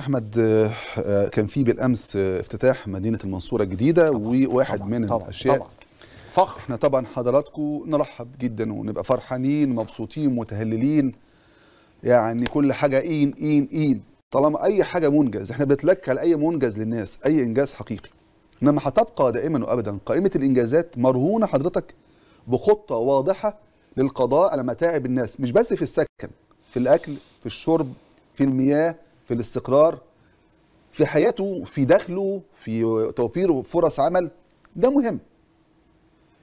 احمد آه، آه، كان في بالامس آه، افتتاح مدينه المنصوره الجديده وواحد من طبعًا الاشياء طبعًا فخر احنا طبعا حضراتكم نرحب جدا ونبقى فرحانين مبسوطين متهللين يعني كل حاجه اين اين اين طالما اي حاجه منجز احنا بنتلك على اي منجز للناس اي انجاز حقيقي انما هتبقى دائما وابدا قائمه الانجازات مرهونه حضرتك بخطه واضحه للقضاء على متاعب الناس مش بس في السكن في الاكل في الشرب في المياه في الاستقرار في حياته في دخله في توفير فرص عمل ده مهم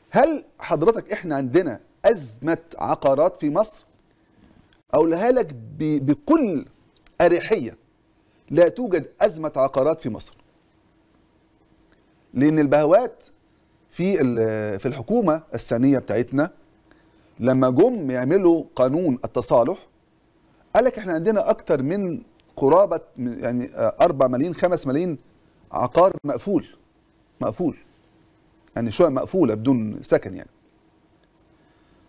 هل حضرتك احنا عندنا ازمه عقارات في مصر اقولها لك بكل اريحيه لا توجد ازمه عقارات في مصر لان البهوات في في الحكومه الثانيه بتاعتنا لما جم يعملوا قانون التصالح قال لك احنا عندنا اكتر من قرابه يعني 4 آه، ملايين 5 ملايين عقار مقفول مقفول يعني شقق مقفوله بدون سكن يعني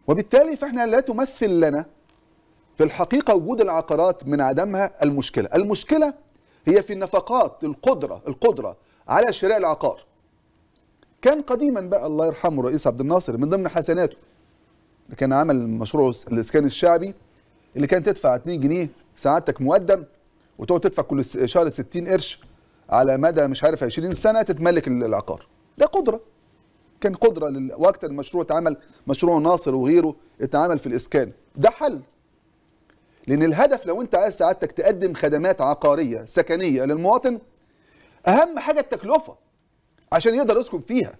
وبالتالي فاحنا لا تمثل لنا في الحقيقه وجود العقارات من عدمها المشكله المشكله هي في النفقات القدره القدره على شراء العقار كان قديما بقى الله يرحمه الرئيس عبد الناصر من ضمن حسناته اللي كان عمل مشروع الاسكان الشعبي اللي كان تدفع 2 جنيه سعادتك مقدم وتقعد تدفع كل شهر 60 قرش على مدى مش عارف 20 سنه تتملك العقار ده قدره كان قدره لل... واكتر مشروع اتعمل مشروع ناصر وغيره اتعمل في الاسكان ده حل لان الهدف لو انت عايز سعادتك تقدم خدمات عقاريه سكنيه للمواطن اهم حاجه التكلفه عشان يقدر يسكن فيها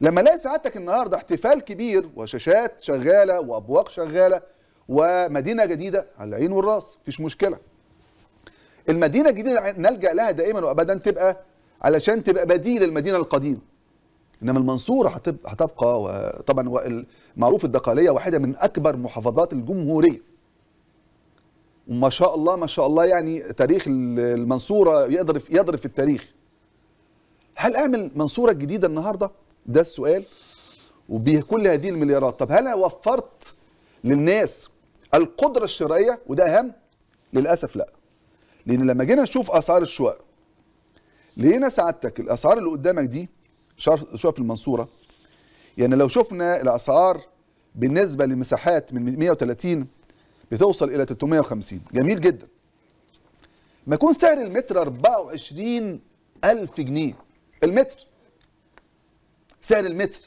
لما الاقي سعادتك النهارده احتفال كبير وشاشات شغاله وابواق شغاله ومدينه جديده على العين والراس مفيش مشكله المدينه الجديده نلجا لها دائما وابدا تبقى علشان تبقى بديل المدينه القديمه انما المنصوره هتبقى طبعا معروف الدقاليه واحده من اكبر محافظات الجمهوريه وما شاء الله ما شاء الله يعني تاريخ المنصوره يضرب يضرب في التاريخ هل اعمل منصوره جديده النهارده ده السؤال وبكل هذه المليارات طب هل انا وفرت للناس القدره الشرائيه وده اهم للاسف لا لان لما جينا نشوف اسعار الشقق لقينا سعادتك الاسعار اللي قدامك دي شقق في المنصوره يعني لو شفنا الاسعار بالنسبه لمساحات من 130 بتوصل الى 350 جميل جدا ما يكون سعر المتر 24 ألف جنيه المتر سعر المتر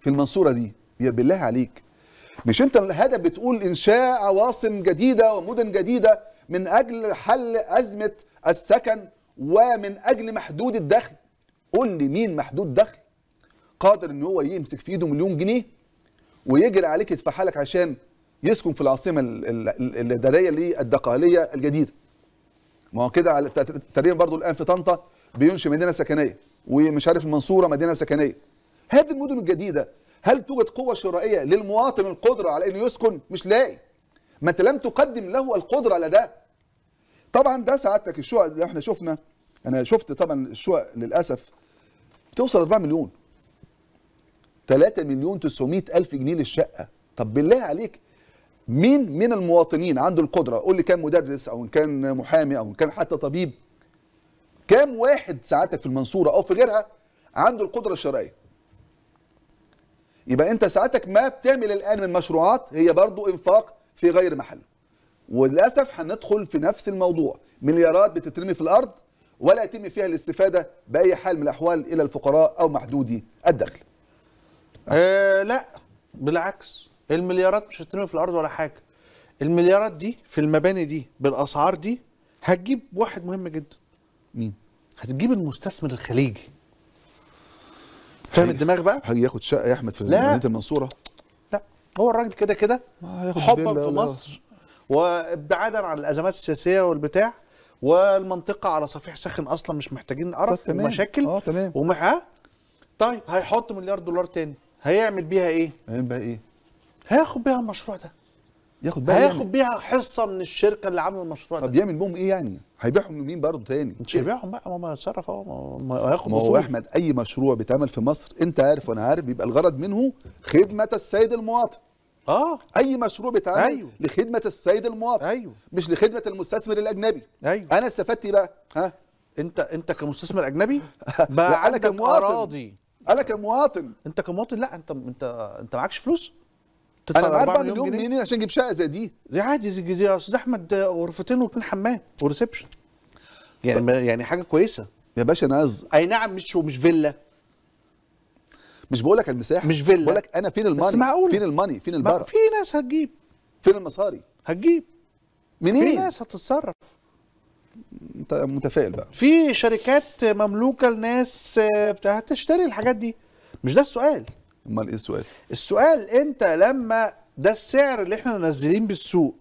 في المنصورة دي يا بالله عليك مش انت الهدف بتقول انشاء عواصم جديدة ومدن جديدة من أجل حل أزمة السكن ومن أجل محدود الدخل قول لي مين محدود دخل قادر ان هو يمسك في ايده مليون جنيه ويجري عليك يدفعها حالك عشان يسكن في العاصمه الاداريه الدقهليه الجديده. ما هو كده على تقريبا برضه الان في طنطا بينشئ مدينه سكنيه ومش عارف المنصوره مدينه سكنيه. هذه المدن الجديده هل توجد قوه شرائيه للمواطن القدره على انه يسكن؟ مش لاقي. ما انت لم تقدم له القدره على ده. طبعا ده سعادتك الشقق اللي احنا شفنا انا شفت طبعا الشقق للاسف بتوصل 4 مليون 3 مليون 900 الف جنيه للشقه طب بالله عليك مين من المواطنين عنده القدره قول لي كان مدرس او ان كان محامي او ان كان حتى طبيب كام واحد سعادتك في المنصوره او في غيرها عنده القدره الشرائيه يبقى انت سعادتك ما بتعمل الان من مشروعات هي برضو انفاق في غير محله وللاسف هندخل في نفس الموضوع مليارات بتترمي في الارض ولا يتم فيها الاستفاده باي حال من الاحوال الى الفقراء او محدودي الدخل آه لا بالعكس المليارات مش هتترمي في الارض ولا حاجه المليارات دي في المباني دي بالاسعار دي هتجيب واحد مهم جدا مين هتجيب المستثمر الخليجي فاهم الدماغ بقى هياخد شقه يا احمد في مدينه المنصوره لا هو الراجل كده كده حبا في مصر وابتعادا عن الازمات السياسيه والبتاع والمنطقه على صفيح ساخن اصلا مش محتاجين قرف ومشاكل اه تمام ومحا طيب هيحط مليار دولار تاني هيعمل بيها ايه؟ هيعمل بيها ايه؟ هياخد بيها المشروع ده ياخد بيها هياخد يعني. بيها حصه من الشركه اللي عامله المشروع طب ده. يعمل بيهم ايه يعني؟ هيبيعهم لمين برضه تاني؟ مش هيبيعهم بقى ما يتصرف اهو ما هياخد ما هو احمد اي مشروع بيتعمل في مصر انت عارف وانا عارف بيبقى الغرض منه خدمه السيد المواطن اه اي مشروع بيتعمل أيوه. لخدمه السيد المواطن ايوه مش لخدمه المستثمر الاجنبي ايوه انا استفدت ايه بقى ها انت انت كمستثمر اجنبي بقى كمواطن اراضي انا كمواطن انت كمواطن لا انت انت انت معكش فلوس تدفع انا 4 مليون جنيه منين عشان اجيب شقه زي دي دي عادي يا استاذ احمد غرفتين واثنين حمام وريسبشن يعني يعني حاجه كويسه يا باشا انا اي نعم مش مش فيلا مش بقول لك المساحه مش فيلا بقول لك انا فين الماني فين الماني فين البر في ناس هتجيب فين المصاري هتجيب منين في ناس هتتصرف انت متفائل بقى في شركات مملوكه لناس آه، هتشتري الحاجات دي مش ده السؤال امال ايه السؤال السؤال انت لما ده السعر اللي احنا نازلين بالسوق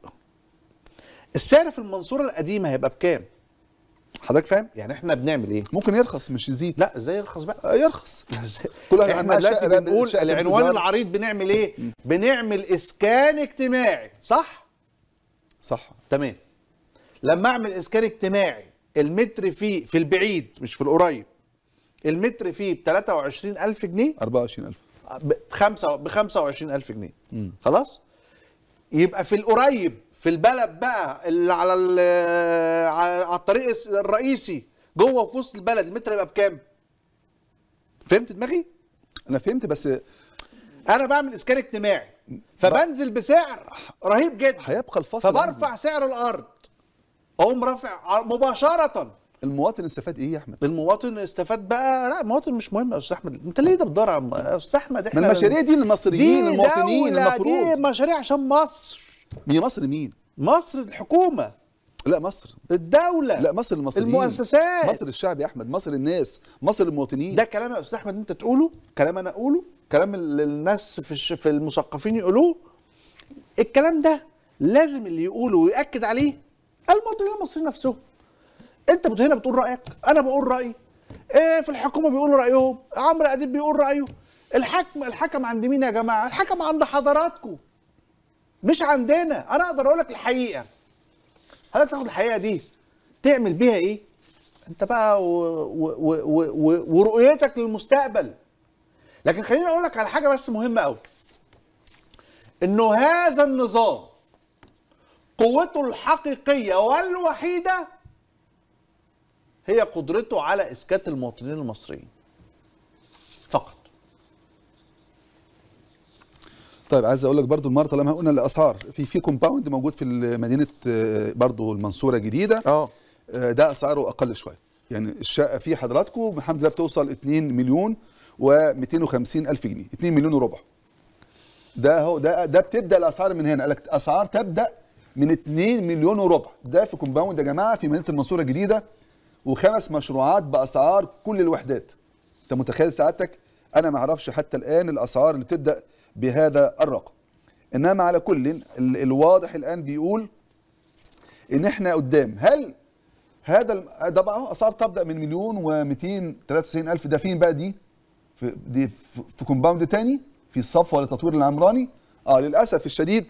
السعر في المنصوره القديمه هيبقى بكام حضرتك فاهم يعني احنا بنعمل ايه ممكن يرخص مش يزيد لا ازاي يرخص بقى آه، يرخص كل احنا دلوقتي بنقول العنوان العريض بنعمل ايه بنعمل اسكان اجتماعي صح صح تمام لما اعمل اسكان اجتماعي المتر فيه في البعيد مش في القريب المتر فيه ب 23000 جنيه 24000 ب 5 ب 25000 جنيه م. خلاص يبقى في القريب في البلد بقى اللي على على الطريق الرئيسي جوه في وسط البلد المتر يبقى بكام؟ فهمت دماغي؟ انا فهمت بس انا بعمل اسكان اجتماعي فبنزل بسعر رهيب جدا هيبقى الفصل فبرفع سعر الارض اقوم رافع مباشره المواطن استفاد ايه يا احمد؟ المواطن استفاد بقى لا المواطن مش مهم يا استاذ احمد انت ليه ده بتدور يا استاذ احمد احنا المشاريع دي للمصريين المواطنين المفروض دي مشاريع عشان مصر مين مصر مين مصر الحكومه لا مصر الدولة لا مصر المصريين المؤسسات مصر الشعب يا احمد مصر الناس مصر المواطنين ده كلام يا استاذ احمد انت تقوله كلام انا اقوله كلام الناس في في المثقفين يقولوه الكلام ده لازم اللي يقوله ويأكد عليه المواطنين المصريين نفسهم انت هنا بتقول رايك انا بقول رايي إيه في الحكومه بيقولوا رايهم عمرو اديب بيقول رايه الحكم الحكم عند مين يا جماعه الحكم عند حضراتكم مش عندنا انا اقدر اقول لك الحقيقه هل تاخد الحقيقه دي تعمل بيها ايه انت بقى و... و... و... و... ورؤيتك للمستقبل لكن خليني اقول لك على حاجه بس مهمه قوي انه هذا النظام قوته الحقيقيه والوحيده هي قدرته على اسكات المواطنين المصريين فقط طيب عايز اقول لك برضو المره طالما قلنا الاسعار في في كومباوند موجود في مدينه آه، برضو المنصوره جديده آه. اه ده اسعاره اقل شويه يعني الشقه فيه حضراتكم الحمد لله بتوصل 2 مليون و250 الف جنيه 2 مليون وربع ده هو ده ده بتبدا الاسعار من هنا قال لك اسعار تبدا من 2 مليون وربع ده في كومباوند يا جماعه في مدينه المنصوره الجديده وخمس مشروعات باسعار كل الوحدات انت متخيل سعادتك انا ما اعرفش حتى الان الاسعار اللي بتبدا بهذا الرقم انما على كل الواضح الان بيقول ان احنا قدام هل هذا ده بقى اسعار تبدا من مليون و293 الف ده فين بقى دي في دي في كومباوند تاني في الصفوه لتطوير العمراني اه للاسف الشديد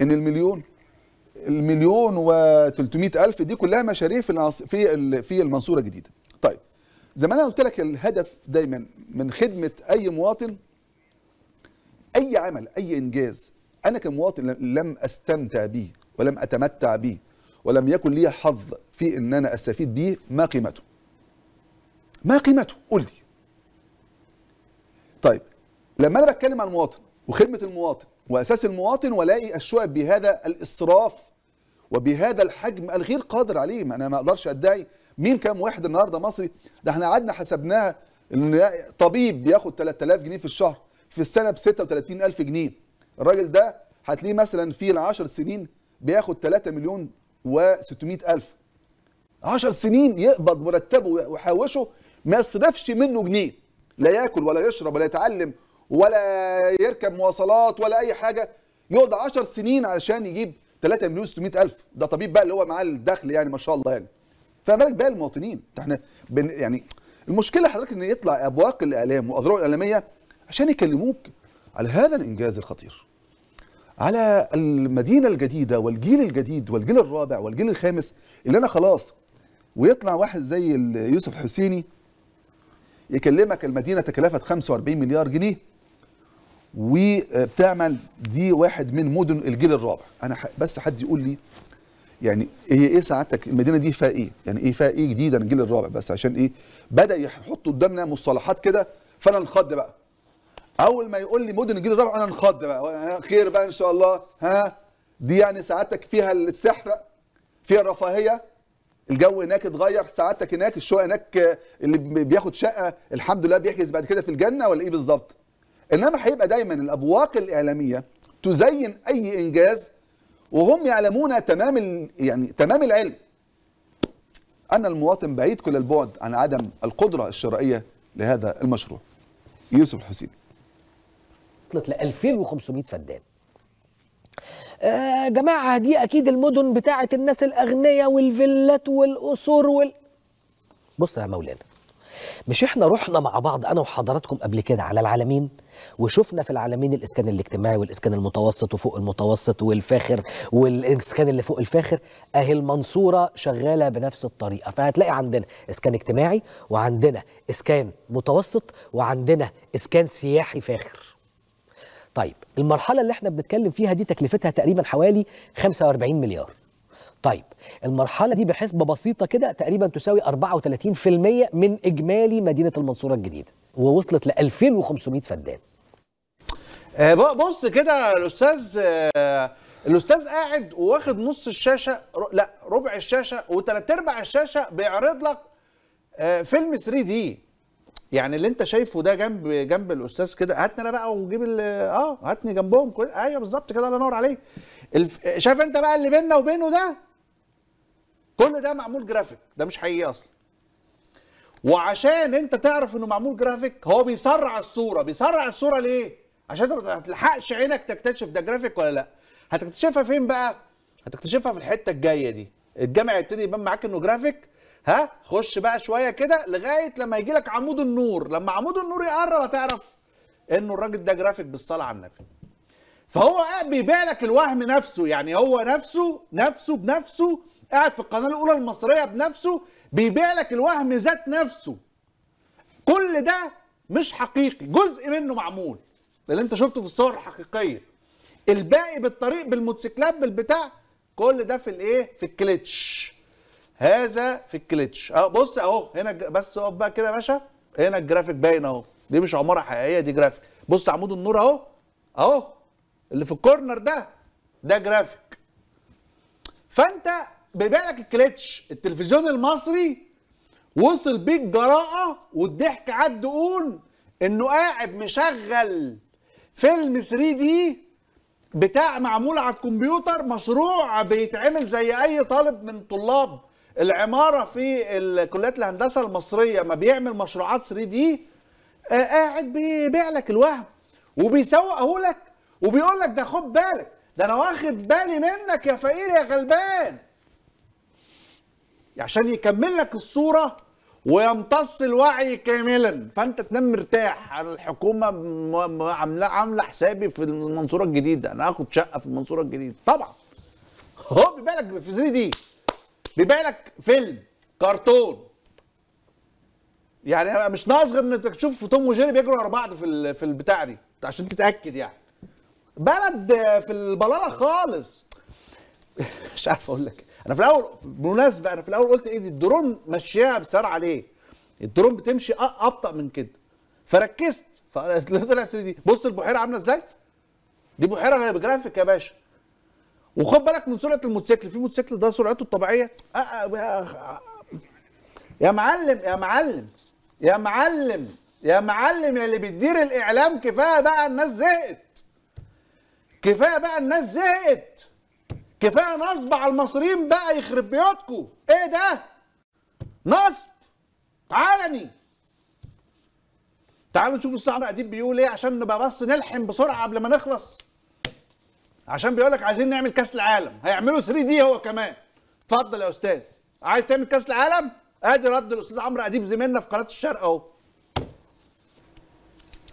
ان المليون المليون و300 الف دي كلها مشاريع في في في المنصوره الجديده طيب زي ما انا قلت لك الهدف دايما من خدمه اي مواطن اي عمل اي انجاز انا كمواطن لم استمتع به ولم اتمتع به ولم يكن لي حظ في ان انا استفيد به ما قيمته ما قيمته قول لي طيب لما انا بتكلم عن المواطن وخدمه المواطن واساس المواطن والاقي الشعب بهذا الاسراف وبهذا الحجم الغير قادر عليه ما انا ما اقدرش ادعي مين كام واحد النهارده مصري ده احنا قعدنا حسبناها ان طبيب بياخد 3000 جنيه في الشهر في السنه ب 36000 جنيه الراجل ده هتلاقيه مثلا في ال 10 سنين بياخد 3 مليون و600 الف 10 سنين يقبض مرتبه ويحوشه ما يصرفش منه جنيه لا ياكل ولا يشرب ولا يتعلم ولا يركب مواصلات ولا اي حاجه يقعد 10 سنين علشان يجيب 3 مليون 600 الف ده طبيب بقى اللي هو معاه الدخل يعني ما شاء الله يعني فما بالك بقى المواطنين احنا يعني المشكله حضرتك ان يطلع ابواق الاعلام واضرار الاعلاميه عشان يكلموك على هذا الإنجاز الخطير على المدينة الجديدة والجيل الجديد والجيل الرابع والجيل الخامس اللي أنا خلاص ويطلع واحد زي يوسف الحسيني يكلمك المدينة تكلفت 45 مليار جنيه وبتعمل دي واحد من مدن الجيل الرابع أنا بس حد يقول لي يعني هي ايه سعادتك المدينه دي فيها ايه؟ يعني ايه فيها ايه جديده الجيل الرابع بس عشان ايه؟ بدا يحطوا قدامنا مصطلحات كده فانا انخض بقى اول ما يقول لي مدن الجيل الرابع انا انخض بقى خير بقى ان شاء الله ها دي يعني سعادتك فيها السحر فيها الرفاهيه الجو هناك اتغير سعادتك هناك الشقه هناك اللي بياخد شقه الحمد لله بيحجز بعد كده في الجنه ولا ايه بالظبط انما هيبقى دايما الابواق الاعلاميه تزين اي انجاز وهم يعلمون تمام يعني تمام العلم ان المواطن بعيد كل البعد عن عدم القدره الشرائيه لهذا المشروع يوسف الحسيني وصلت ل 2500 فدان يا آه، جماعة دي أكيد المدن بتاعة الناس الأغنياء والفيلات والقصور وال... بص يا مولانا مش احنا رحنا مع بعض انا وحضراتكم قبل كده على العالمين وشفنا في العالمين الاسكان الاجتماعي والاسكان المتوسط وفوق المتوسط والفاخر والاسكان اللي فوق الفاخر اهي المنصوره شغاله بنفس الطريقه فهتلاقي عندنا اسكان اجتماعي وعندنا اسكان متوسط وعندنا اسكان سياحي فاخر طيب المرحله اللي احنا بنتكلم فيها دي تكلفتها تقريبا حوالي 45 مليار طيب المرحله دي بحسبه بسيطه كده تقريبا تساوي 34% من اجمالي مدينه المنصوره الجديده ووصلت ل 2500 فدان آه، بص كده الاستاذ آه، الاستاذ قاعد واخد نص الشاشه لا ربع الشاشه وثلاث ارباع الشاشه بيعرض لك آه، فيلم 3 دي يعني اللي انت شايفه ده جنب جنب الاستاذ كده هاتني انا بقى وجيب اه هاتني جنبهم كل ايوه بالظبط كده الله ينور عليك الف... شايف انت بقى اللي بيننا وبينه ده كل ده معمول جرافيك ده مش حقيقي اصلا وعشان انت تعرف انه معمول جرافيك هو بيسرع الصوره بيسرع الصوره ليه عشان انت ما تلحقش عينك تكتشف ده جرافيك ولا لا هتكتشفها فين بقى هتكتشفها في الحته الجايه دي الجامع يبتدي يبان معاك انه جرافيك ها خش بقى شويه كده لغايه لما يجي لك عمود النور لما عمود النور يقرب هتعرف انه الراجل ده جرافيك بالصلاه على النبي فهو قاعد بيبيع لك الوهم نفسه يعني هو نفسه نفسه بنفسه قاعد في القناه الاولى المصريه بنفسه بيبيع لك الوهم ذات نفسه كل ده مش حقيقي جزء منه معمول اللي انت شفته في الصور الحقيقيه الباقي بالطريق بالموتوسيكلات بالبتاع كل ده في الايه في الكليتش هذا في الكليتش اه بص اهو هنا بس اقف بقى كده يا باشا هنا الجرافيك باين اهو دي مش عماره حقيقيه دي جرافيك بص عمود النور اهو اهو اللي في الكورنر ده ده جرافيك فانت بيبيع لك الكليتش التلفزيون المصري وصل بيك جراءه والضحك عد قول انه قاعد مشغل فيلم 3 دي بتاع معمول على الكمبيوتر مشروع بيتعمل زي اي طالب من طلاب العماره في كليات الهندسه المصريه ما بيعمل مشروعات 3 دي آه، قاعد بيبيع لك الوهم وبيسوقه لك وبيقول لك ده خد بالك ده انا واخد بالي منك يا فقير يا غلبان عشان يكمل لك الصوره ويمتص الوعي كاملا فانت تنام مرتاح الحكومه عامله عامله حسابي في المنصوره الجديده انا هاخد شقه في المنصوره الجديده طبعا هو بيبيع لك في 3 دي بيبيع لك فيلم كرتون يعني مش ناقص غير انك تشوف توم وجيري بيجروا ورا بعض في في البتاع دي عشان تتاكد يعني بلد في البلاله خالص مش عارف اقول لك انا في الاول بمناسبه انا في الاول قلت ايه دي الدرون ماشيها بسرعه ليه؟ الدرون بتمشي ابطا من كده فركزت فطلع 3 دي بص البحيره عامله ازاي؟ دي بحيره جرافيك يا باشا وخد بالك من سرعه الموتوسيكل في موتوسيكل ده سرعته الطبيعيه آه آه يا معلم يا معلم يا معلم يا معلم يا اللي بتدير الاعلام كفايه بقى الناس زهقت كفايه بقى الناس زهقت كفايه نصب على المصريين بقى يخرب بيوتكم ايه ده نصب علني تعالوا نشوف الصحراء دي بيقول ايه عشان نبقى بس نلحم بسرعه قبل ما نخلص عشان بيقول لك عايزين نعمل كاس العالم هيعملوا 3 دي هو كمان اتفضل يا استاذ عايز تعمل كاس العالم ادي رد الاستاذ عمرو اديب زميلنا في قناه الشرق اهو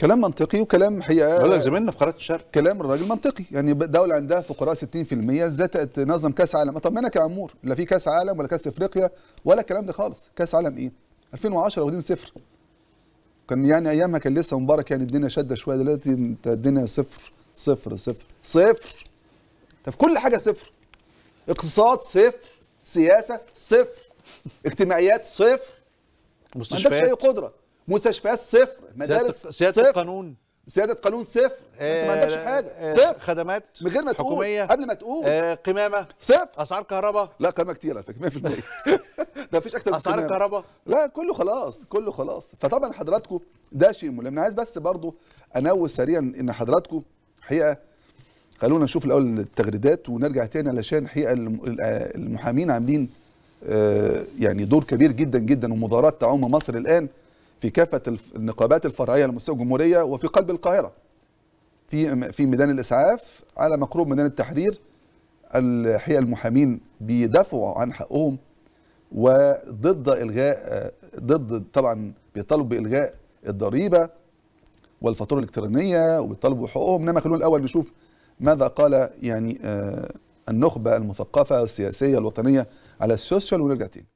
كلام منطقي وكلام حقيقه بقول لك زميلنا في قناه الشرق كلام الراجل منطقي يعني دوله عندها فقراء 60% ازاي تنظم كاس عالم اطمنك يا عمور لا في كاس عالم ولا كاس افريقيا ولا الكلام ده خالص كاس عالم ايه 2010 واخدين صفر كان يعني ايامها كان لسه مبارك يعني الدنيا شاده شويه دلوقتي الدنيا صفر صفر صفر صفر طب في كل حاجه صفر اقتصاد صفر سياسه صفر اجتماعيات صفر مستشفيات ما عندكش اي قدره مستشفيات صفر مدارس سياده صفر. القانون سياده قانون صفر آه ما عندكش حاجه آه، صفر خدمات من غير ما تقول حكوميه قبل ما تقول آه قمامه صفر اسعار كهرباء لا قمامه كتير على فكره 100% ده مفيش اكتر من اسعار الكهرباء لا كله خلاص كله خلاص فطبعا حضراتكم ده شيء مهم انا عايز بس برضو انوه سريعا ان حضراتكم حقيقه خلونا نشوف الاول التغريدات ونرجع تاني علشان حقيقه آه، المحامين عاملين آه، يعني دور كبير جدا جدا ومضارات تعم مصر الان في كافه النقابات الفرعيه على مستوى الجمهوريه وفي قلب القاهره في في ميدان الاسعاف على مقرب ميدان التحرير الحقيقه المحامين بيدافعوا عن حقهم وضد الغاء آه، ضد طبعا بيطالبوا بالغاء الضريبه والفاتوره الالكترونيه وبيطالبوا بحقوقهم انما خلونا الاول نشوف ماذا قال يعني آه، النخبه المثقفه السياسيه الوطنيه على السوشيال ونرجع تاني